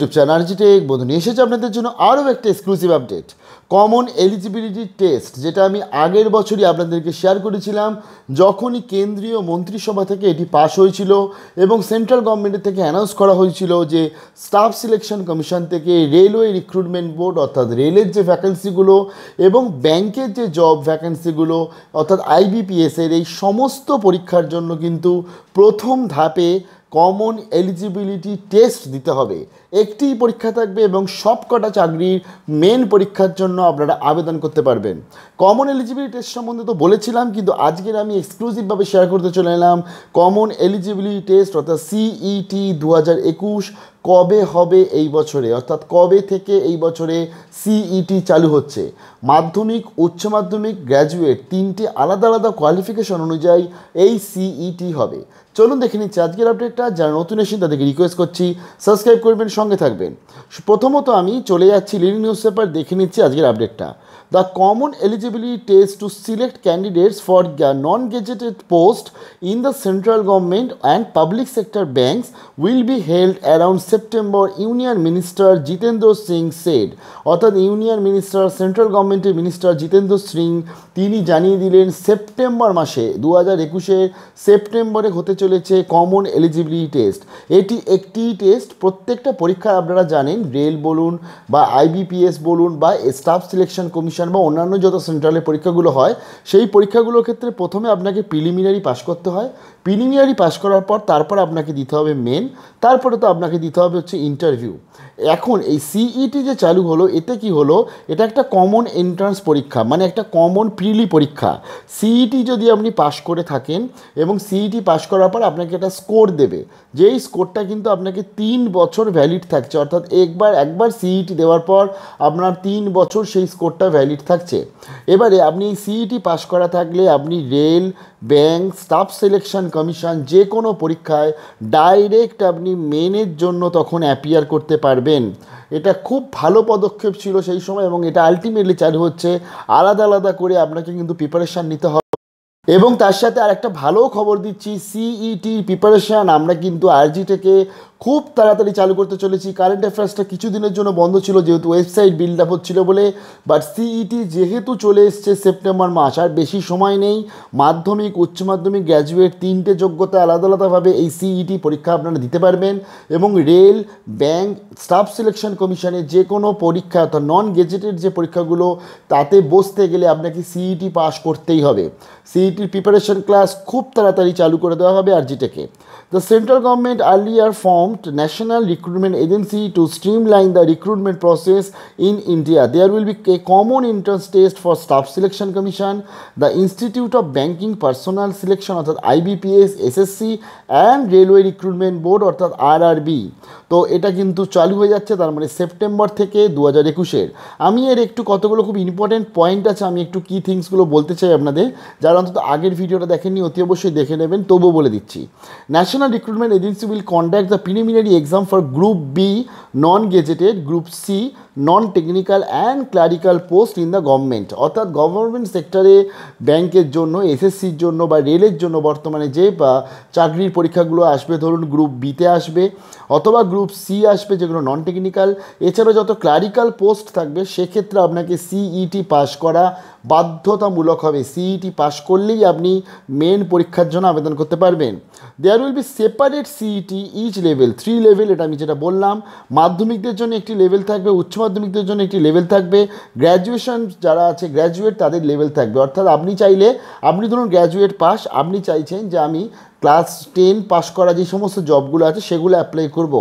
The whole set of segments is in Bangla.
ইউটিউব চ্যানেলজি টেক বন্ধু নিয়ে এসেছে আপনাদের জন্য আরও একটা exclusive update common eligibility test যেটা আমি আগের বছরই আপনাদেরকে শেয়ার করেছিলাম যখনই কেন্দ্রীয় মন্ত্রিসভা থেকে এটি পাশ হয়েছিল এবং সেন্ট্রাল গভর্নমেন্টের থেকে অ্যানাউন্স করা হয়েছিল যে স্টাফ সিলেকশন কমিশন থেকে রেলওয়ে রিক্রুটমেন্ট বোর্ড অর্থাৎ রেলের যে ভ্যাকেন্সিগুলো এবং ব্যাংকের যে জব ভ্যাকেন্সিগুলো অর্থাৎ আইবিপিএসের এই সমস্ত পরীক্ষার জন্য কিন্তু প্রথম ধাপে কমন এলিজিবিলিটি টেস্ট দিতে হবে একটি পরীক্ষা থাকবে এবং সব কটা চাকরির মেন পরীক্ষার জন্য আপনারা আবেদন করতে পারবেন কমন এলিজিবিলিটি টেস্ট সম্বন্ধে তো বলেছিলাম কিন্তু আজকের আমি এক্সক্লুসিভভাবে শেয়ার করতে চলে এলাম কমন এলিজিবিলিটি টেস্ট অর্থাৎ সিইটি e দু কবে হবে এই বছরে অর্থাৎ কবে থেকে এই বছরে সিইটি e চালু হচ্ছে মাধ্যমিক উচ্চ মাধ্যমিক গ্র্যাজুয়েট তিনটি আলাদা আলাদা কোয়ালিফিকেশন অনুযায়ী এই সিইটি e হবে চলুন দেখে নিচ্ছি আজকের আপডেটটা যারা নতুন এসেছেন তাদেরকে রিকোয়েস্ট করছি সাবস্ক্রাইব করবেন সঙ্গে থাকবেন প্রথমত আমি চলে যাচ্ছি লিডিং নিউজ পেপার দেখে নিচ্ছি আজকের আপডেটটা the common eligibility test to select candidates for non-gazetted post in the central government and public sector banks will be held around September union minister Jitendra Singh said অর্থাৎ ইউনিয়ন মিনিস্টার সেন্ট্রাল গভর্নমেন্টের মিনিস্টার জিতেন্দ্র সিং তিনি জানিয়ে দিলেন সেপ্টেম্বর মাসে দু হাজার একুশে সেপ্টেম্বরে হতে চলেছে কমন এলিজিবিলিটি টেস্ট এটি একটি টেস্ট প্রত্যেকটা পরীক্ষা আপনারা জানেন রেল বলুন বা আইবিপিএস বলুন বা স্টাফ সিলেকশন কমিশন কম্পিটিশান বা অন্যান্য যত সেন্ট্রালের পরীক্ষাগুলো হয় সেই পরীক্ষাগুলোর ক্ষেত্রে প্রথমে আপনাকে প্রিলিমিনারি পাশ করতে হয় প্রিলিমিনারি পাস করার পর তারপর আপনাকে দিতে হবে মেন তারপরে তো আপনাকে দিতে হবে হচ্ছে ইন্টারভিউ এখন এই সিইটি e যে চালু হলো এতে কি হলো এটা একটা কমন এন্ট্রান্স পরীক্ষা মানে একটা কমন প্রিলি পরীক্ষা সিইটি e যদি আপনি পাস করে থাকেন এবং সিইটি পাস e করার পর আপনাকে একটা স্কোর দেবে যেই স্কোরটা কিন্তু আপনাকে তিন বছর ভ্যালিড থাকছে অর্থাৎ একবার একবার সিইটি দেওয়ার পর আপনার তিন বছর সেই স্কোরটা ভ্যালিড থাকছে এবারে আপনি সিইটি পাস করা থাকলে আপনি rail bank staff selection commission যে কোনো পরীক্ষায় ডাইরেক্ট আপনি মেনের জন্য তখন অ্যাপিয়ার করতে পারবেন এটা খুব ভালো পদক্ষেপ ছিল সেই সময় এবং এটা আলটিমেটলি চালু হচ্ছে আলাদা আলাদা করে আপনাকে কিন্তু প্রিপারেশান নিতে হবে এবং তার সাথে আর একটা ভালো খবর দিচ্ছি সিইটি প্রিপারেশান e আমরা কিন্তু আরজি থেকে খুব তাড়াতাড়ি চালু করতে চলেছি কারেন্ট অ্যাফেয়ার্সটা কিছুদিনের জন্য বন্ধ ছিল যেহেতু ওয়েবসাইট বিল্ড আপ হচ্ছিলো বলে বাট সিইটি e যেহেতু চলে এসছে সেপ্টেম্বর মাস আর বেশি সময় নেই মাধ্যমিক উচ্চ মাধ্যমিক গ্র্যাজুয়েট তিনটে যোগ্যতা আলাদা আলাদাভাবে এই সিইটি e পরীক্ষা আপনারা দিতে পারবেন এবং রেল ব্যাংক স্টাফ সিলেকশন কমিশনের যে কোনো পরীক্ষা অর্থাৎ নন গেজেটেড যে পরীক্ষাগুলো তাতে বসতে গেলে আপনাকে সিইটি পাস e করতেই হবে সিইটির প্রিপারেশন ক্লাস খুব তাড়াতাড়ি চালু করে দেওয়া হবে আরজিটেকে দ্য সেন্ট্রাল গভর্নমেন্ট আর্লি আর form formed National Recruitment Agency to streamline the recruitment process in India. There will be a common entrance test for staff selection commission, the Institute of Banking Personnel Selection or IBPS, SSC and Railway Recruitment Board অর্থাৎ RRB. তো এটা কিন্তু চালু হয়ে যাচ্ছে তার মানে সেপ্টেম্বর থেকে দু হাজার একুশের আমি এর একটু কতগুলো খুব ইম্পর্টেন্ট পয়েন্ট আছে আমি একটু কী থিংসগুলো বলতে চাই আপনাদের যারা অন্তত আগের ভিডিওটা দেখেননি অতি অবশ্যই দেখে নেবেন তবুও বলে দিচ্ছি national recruitment agency will conduct the preliminary exam for group B non gazetted group C non technical and clerical post in the government অর্থাৎ গভর্নমেন্ট সেক্টরে ব্যাংকের জন্য এসএসসির জন্য বা রেলের জন্য বর্তমানে যে চাকরির পরীক্ষাগুলো আসবে ধরুন গ্রুপ বিতে আসবে অথবা গ্রুপ সি আসবে যেগুলো নন টেকনিক্যাল এছাড়াও যত ক্লারিক্যাল পোস্ট থাকবে সেক্ষেত্রে আপনাকে সিইটি পাস e করা বাধ্যতামূলক হবে সিইটি পাস e করলেই আপনি মেন পরীক্ষার জন্য আবেদন করতে পারবেন there will be separate CET each level three level এটা আমি যেটা বললাম মাধ্যমিকদের জন্য একটি লেভেল থাকবে উচ্চ মাধ্যমিকদের জন্য একটি লেভেল থাকবে গ্র্যাজুয়েশন যারা আছে গ্র্যাজুয়েট তাদের লেভেল থাকবে অর্থাৎ আপনি চাইলে আপনি ধরুন গ্র্যাজুয়েট পাস আপনি চাইছেন যে আমি ক্লাস টেন পাস করা যে সমস্ত জবগুলো আছে সেগুলো অ্যাপ্লাই করব।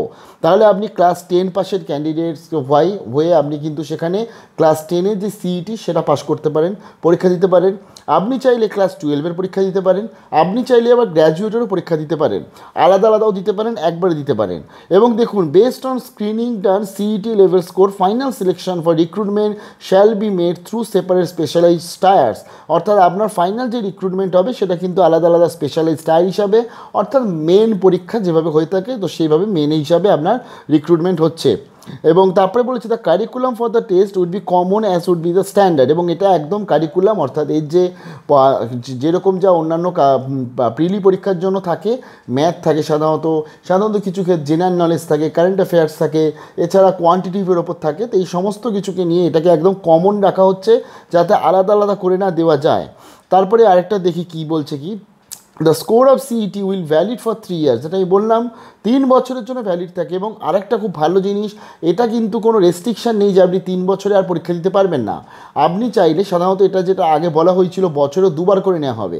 তাহলে আপনি ক্লাস টেন পাশের ক্যান্ডিডেটস হয় হয়ে আপনি কিন্তু সেখানে ক্লাস টেনের যে সিইটি সেটা পাস করতে পারেন পরীক্ষা দিতে পারেন আপনি চাইলে ক্লাস টুয়েলভের পরীক্ষা দিতে পারেন আপনি চাইলে আবার গ্র্যাজুয়েটেরও পরীক্ষা দিতে পারেন আলাদা আলাদাও দিতে পারেন একবারে দিতে পারেন এবং দেখুন based on screening done CET level score final selection for recruitment shall be made through separate specialised tiers অর্থাৎ আপনার ফাইনাল যে রিক্রুটমেন্ট হবে সেটা কিন্তু আলাদা আলাদা স্পেশালাইজ টায়ার হিসাবে অর্থাৎ মেন পরীক্ষা যেভাবে হয়ে থাকে তো সেইভাবে মেন হিসাবে আপনার রিক্রুটমেন্ট হচ্ছে এবং তারপরে বলেছে the curriculum for the test would be common as would be the standard এবং এটা একদম কারিকুলাম অর্থাৎ এর যে যেরকম যা অন্যান্য প্রিলি পরীক্ষার জন্য থাকে ম্যাথ থাকে সাধারণত সাধারণত কিছু ক্ষেত্রে জেনারেল নলেজ থাকে কারেন্ট অ্যাফেয়ার্স থাকে এছাড়া কোয়ান্টিটিভের ওপর থাকে তো এই সমস্ত কিছুকে নিয়ে এটাকে একদম কমন রাখা হচ্ছে যাতে আলাদা আলাদা করে না দেওয়া যায় তারপরে আরেকটা দেখি কি বলছে কি the score of CET will valid for three years যেটা আমি বললাম তিন বছরের জন্য ভ্যালিড থাকে এবং আরেকটা খুব ভালো জিনিস এটা কিন্তু কোনো রেস্ট্রিকশান নেই যে আপনি তিন বছরে আর পরীক্ষা দিতে পারবেন না আপনি চাইলে সাধারণত এটা যেটা আগে বলা হয়েছিল বছরে দুবার করে নেওয়া হবে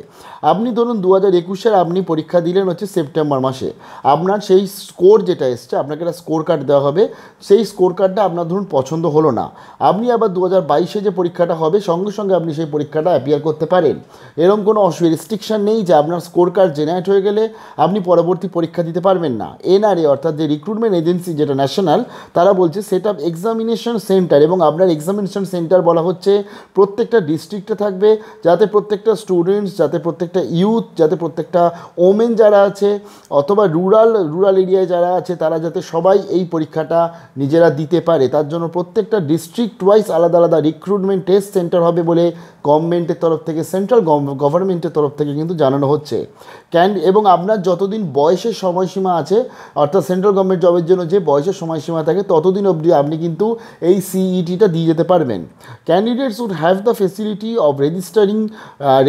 আপনি ধরুন দু হাজার একুশের আপনি পরীক্ষা দিলেন হচ্ছে সেপ্টেম্বর মাসে আপনার সেই স্কোর যেটা এসছে আপনাকে একটা স্কোর কার্ড দেওয়া হবে সেই স্কোর কার্ডটা আপনার ধরুন পছন্দ হলো না আপনি আবার দু হাজার বাইশে যে পরীক্ষাটা হবে সঙ্গে সঙ্গে আপনি সেই পরীক্ষাটা অ্যাপিয়ার করতে পারেন এরকম কোনো রেস্ট্রিকশান নেই যে আপনার স্কোর কার্ড জেনারেট হয়ে গেলে আপনি পরবর্তী পরীক্ষা দিতে পারবেন না এনআরএ অর্থাৎ যে রিক্রুটমেন্ট এজেন্সি যেটা ন্যাশনাল তারা বলছে সেট আপ এক্সামিনেশন সেন্টার এবং আপনার এক্সামিনেশন সেন্টার বলা হচ্ছে প্রত্যেকটা ডিস্ট্রিক্টে থাকবে যাতে প্রত্যেকটা স্টুডেন্টস যাতে প্রত্যেকটা ইউথ যাতে প্রত্যেকটা ওমেন যারা আছে অথবা রুরাল রুরাল এরিয়ায় যারা আছে তারা যাতে সবাই এই পরীক্ষাটা নিজেরা দিতে পারে তার জন্য প্রত্যেকটা ডিস্ট্রিক্ট ওয়াইজ আলাদা আলাদা রিক্রুটমেন্ট টেস্ট সেন্টার হবে বলে গভর্নমেন্টের তরফ থেকে সেন্ট্রাল গভর্নমেন্টের তরফ থেকে কিন্তু জানানো হচ্ছে আছে ক্যান এবং আপনার যতদিন বয়সের সময়সীমা আছে অর্থাৎ সেন্ট্রাল গভর্নমেন্ট জবের জন্য যে বয়সের সময়সীমা থাকে ততদিন অবধি আপনি কিন্তু এই সিইটিটা e দিয়ে যেতে পারবেন candidates would have the facility of registering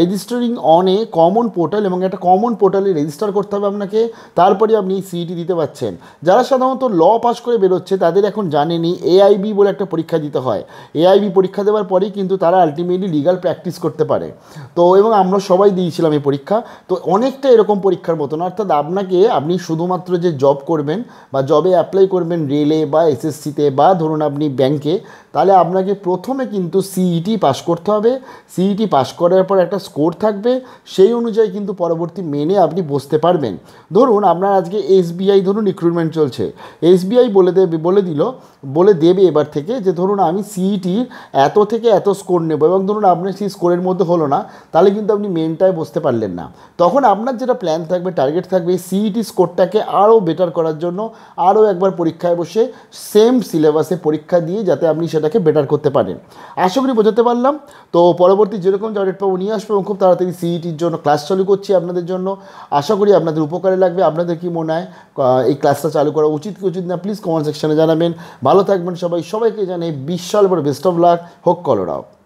registering on a common portal এবং একটা কমন পোর্টালে রেজিস্টার করতে হবে আপনাকে তারপরে আপনি সিইটি e দিতে পারছেন যারা সাধারণত ল পাস করে বেরোচ্ছে তাদের এখন জানেনি এআইবি বলে একটা পরীক্ষা দিতে হয় এআইবি পরীক্ষা দেওয়ার পরেই কিন্তু তারা আলটিমেটলি লিগাল প্র্যাকটিস করতে পারে তো এবং আমরা সবাই দিয়েছিলাম এই পরীক্ষা তো অনেকটা এরকম পরীক্ষার মতন অর্থাৎ আপনাকে আপনি শুধুমাত্র যে জব করবেন বা জবে অ্যাপ্লাই করবেন রেলে বা এসএসসিতে বা ধরুন আপনি ব্যাংকে তাহলে আপনাকে প্রথমে কিন্তু সিইটি পাশ e করতে হবে সিইটি পাশ e করার পর একটা স্কোর থাকবে সেই অনুযায়ী কিন্তু পরবর্তী মেনে আপনি বসতে পারবেন ধরুন আপনার আজকে এসবিআই ধরুন রিক্রুটমেন্ট চলছে এসবিআই বলে দেবে বলে দিল বলে দেবে এবার থেকে যে ধরুন আমি সিইটির e এত থেকে এত স্কোর নেব এবং ধরুন আপনার সেই স্কোরের মধ্যে হলো না তাহলে কিন্তু আপনি মেনটায় বসতে পারলেন না তখন আপনার যেটা প্ল্যান থাকবে টার্গেট থাকবে সিইটি স্কোরটাকে আরও বেটার করার জন্য আরও একবার পরীক্ষায় বসে সেম সিলেবাসে পরীক্ষা দিয়ে যাতে আপনি সেটাকে বেটার করতে পারেন আশা করি বোঝাতে পারলাম তো পরবর্তী যেরকম জট পাবো নিয়ে আসবো এবং খুব তাড়াতাড়ি সিইটির e জন্য ক্লাস চালু করছি আপনাদের জন্য আশা করি আপনাদের উপকারে লাগবে আপনাদের কি মনে হয় এই ক্লাসটা চালু করা উচিত কি উচিত না প্লিজ কমেন্ট সেকশানে জানাবেন ভালো থাকবেন সবাই সবাইকে জানে বিশাল বড় বেস্ট অফ লাক হোক কলরাও